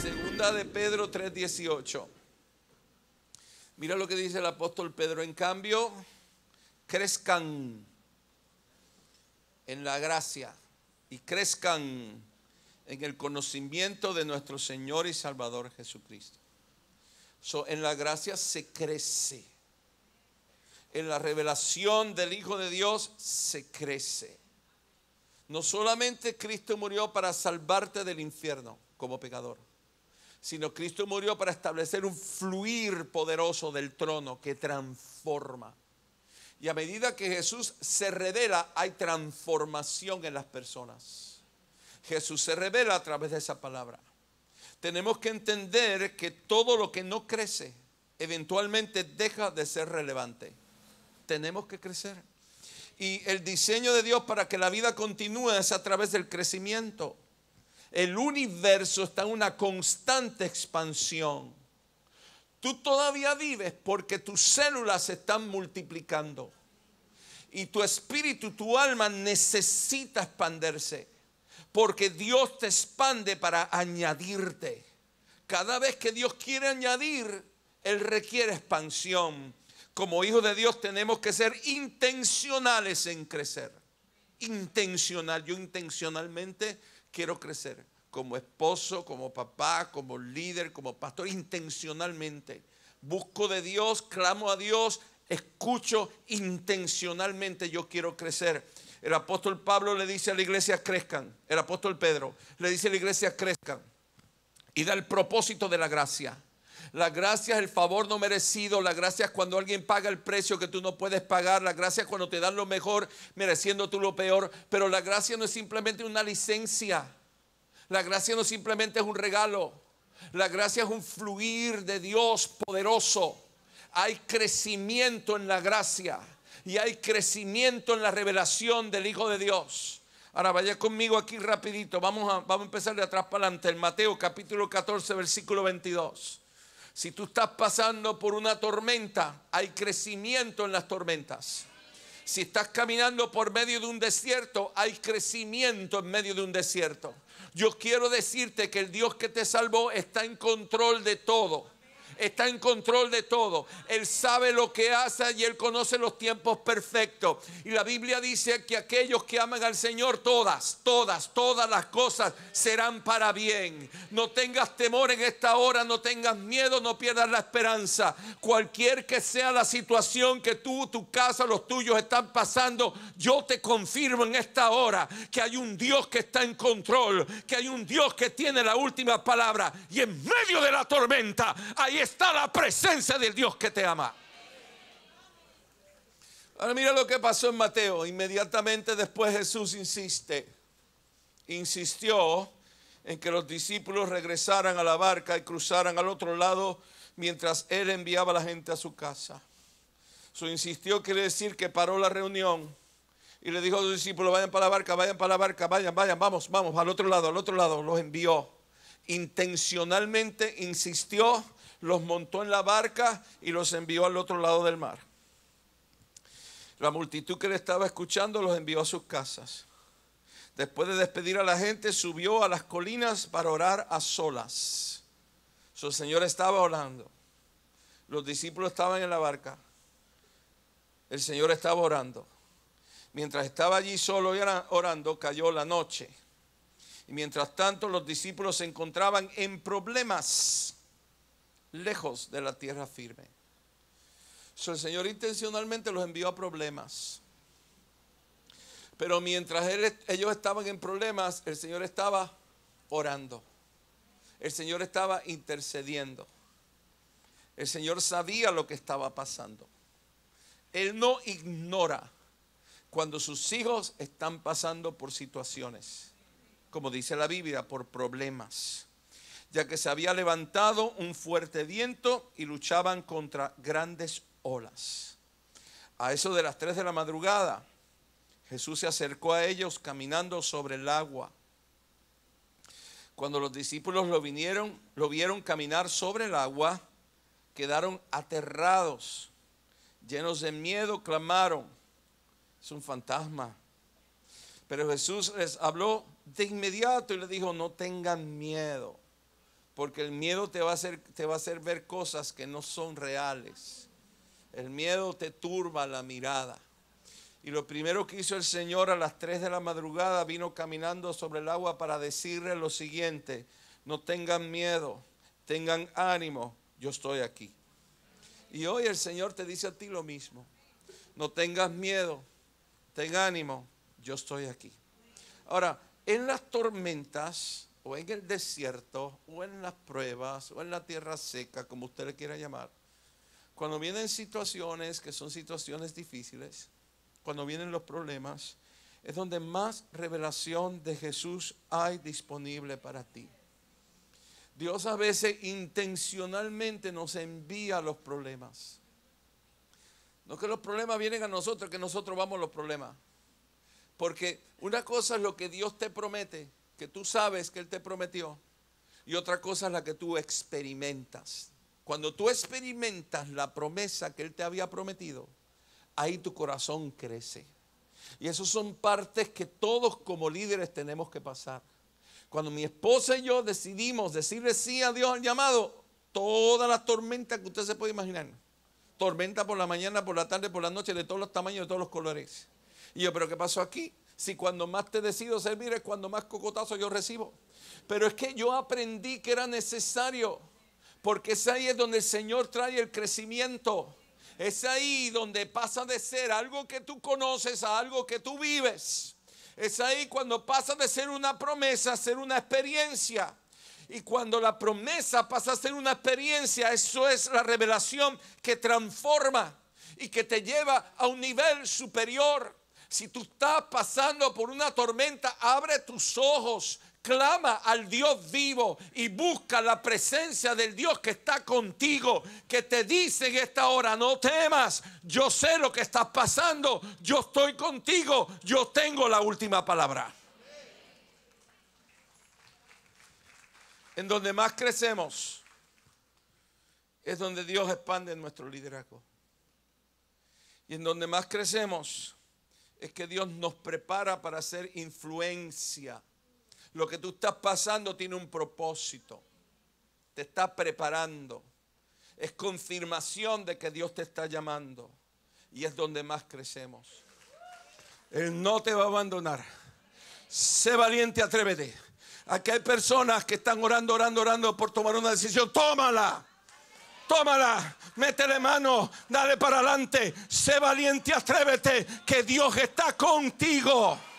Segunda de Pedro 3:18. Mira lo que dice el apóstol Pedro. En cambio, crezcan en la gracia y crezcan en el conocimiento de nuestro Señor y Salvador Jesucristo. en la gracia se crece. En la revelación del Hijo de Dios se crece. No solamente Cristo murió para salvarte del infierno como pecador sino Cristo murió para establecer un fluir poderoso del trono que transforma. Y a medida que Jesús se revela, hay transformación en las personas. Jesús se revela a través de esa palabra. Tenemos que entender que todo lo que no crece eventualmente deja de ser relevante. Tenemos que crecer. Y el diseño de Dios para que la vida continúe es a través del crecimiento. El universo está en una constante expansión. Tú todavía vives porque tus células se están multiplicando. Y tu espíritu, tu alma necesita expandirse. Porque Dios te expande para añadirte. Cada vez que Dios quiere añadir, Él requiere expansión. Como hijos de Dios tenemos que ser intencionales en crecer. Intencional. Yo intencionalmente quiero crecer como esposo, como papá, como líder, como pastor, intencionalmente. Busco de Dios, clamo a Dios, escucho intencionalmente, yo quiero crecer. El apóstol Pablo le dice a la iglesia, crezcan. El apóstol Pedro le dice a la iglesia, crezcan. Y da el propósito de la gracia. La gracia es el favor no merecido. La gracia es cuando alguien paga el precio que tú no puedes pagar. La gracia es cuando te dan lo mejor mereciendo tú lo peor. Pero la gracia no es simplemente una licencia. La gracia no simplemente es un regalo. La gracia es un fluir de Dios poderoso. Hay crecimiento en la gracia y hay crecimiento en la revelación del Hijo de Dios. Ahora vaya conmigo aquí rapidito. Vamos a, vamos a empezar de atrás para adelante. En Mateo capítulo 14, versículo 22. Si tú estás pasando por una tormenta, hay crecimiento en las tormentas. Si estás caminando por medio de un desierto, hay crecimiento en medio de un desierto. Yo quiero decirte que el Dios que te salvó está en control de todo está en control de todo. Él sabe lo que hace y él conoce los tiempos perfectos. Y la Biblia dice que aquellos que aman al Señor, todas, todas, todas las cosas serán para bien. No tengas temor en esta hora, no tengas miedo, no pierdas la esperanza. Cualquier que sea la situación que tú, tu casa, los tuyos están pasando, yo te confirmo en esta hora que hay un Dios que está en control, que hay un Dios que tiene la última palabra. Y en medio de la tormenta, ahí está está la presencia del Dios que te ama. Ahora mira lo que pasó en Mateo. Inmediatamente después Jesús insiste, insistió en que los discípulos regresaran a la barca y cruzaran al otro lado mientras él enviaba a la gente a su casa. Su insistió quiere decir que paró la reunión y le dijo a los discípulos, vayan para la barca, vayan para la barca, vayan, vayan, vamos, vamos, al otro lado, al otro lado. Los envió. Intencionalmente insistió los montó en la barca y los envió al otro lado del mar. La multitud que le estaba escuchando los envió a sus casas. Después de despedir a la gente, subió a las colinas para orar a solas. Su Señor estaba orando. Los discípulos estaban en la barca. El Señor estaba orando. Mientras estaba allí solo orando, cayó la noche. Y mientras tanto los discípulos se encontraban en problemas lejos de la tierra firme. el Señor intencionalmente los envió a problemas. Pero mientras ellos estaban en problemas, el Señor estaba orando. El Señor estaba intercediendo. El Señor sabía lo que estaba pasando. Él no ignora cuando sus hijos están pasando por situaciones, como dice la Biblia, por problemas ya que se había levantado un fuerte viento y luchaban contra grandes olas. A eso de las tres de la madrugada, Jesús se acercó a ellos caminando sobre el agua. Cuando los discípulos lo vinieron, lo vieron caminar sobre el agua, quedaron aterrados, llenos de miedo, clamaron, es un fantasma. Pero Jesús les habló de inmediato y les dijo, no tengan miedo. Porque el miedo te va, a hacer, te va a ver cosas que no son reales. El miedo te turba la mirada. Y lo primero que hizo el Señor a las 3 de la madrugada, vino caminando sobre el agua para decirle lo siguiente, no tengan miedo, tengan ánimo, yo estoy aquí. Y hoy el Señor te dice a ti lo mismo, no tengas miedo, ten ánimo, yo estoy aquí. Ahora, en las tormentas o en el desierto, o en las pruebas, o en la tierra seca, como usted le quiera llamar, cuando vienen situaciones que son situaciones difíciles, cuando vienen los problemas, es donde más revelación de Jesús hay disponible para ti. Dios a veces intencionalmente nos envía los problemas. No que los problemas vienen a nosotros, que nosotros vamos los problemas. Porque una cosa es lo que Dios te promete que tú sabes que Él te prometió y otra cosa es la que tú experimentas. Cuando tú experimentas la promesa que Él te había prometido, ahí tu corazón crece. Y esos son partes que todos como líderes tenemos que pasar. Cuando mi esposa y yo decidimos decirle sí a Dios al llamado, todas las tormentas que usted se puede imaginar. Tormenta por la mañana, por la tarde, por la noche, de todos los tamaños, de todos los colores. Y yo, pero ¿qué pasó aquí? Si cuando más te decido servir es cuando más cocotazo yo recibo. Pero es que yo aprendí que era necesario. Porque es ahí es donde el Señor trae el crecimiento. Es ahí donde pasa de ser algo que tú conoces a algo que tú vives. Es ahí cuando pasa de ser una promesa a ser una experiencia. Y cuando la promesa pasa a ser una experiencia, eso es la revelación que transforma y que te lleva a un nivel superior. Si tú estás pasando por una tormenta, abre tus ojos, clama al Dios vivo y busca la presencia del Dios que está contigo, que te dice en esta hora, no temas, yo sé lo que estás pasando, yo estoy contigo, yo tengo la última palabra. En donde más crecemos es donde Dios expande nuestro liderazgo. Y en donde más crecemos es que Dios nos prepara para hacer influencia. Lo que tú estás pasando tiene un propósito. Te está preparando. Es confirmación de que Dios te está llamando. Y es donde más crecemos. Él no te va a abandonar. Sé valiente, atrévete. Aquí hay personas que están orando, orando, orando por tomar una decisión. Tómala tómala, métele mano, dale para adelante, sé valiente, atrévete, que Dios está contigo.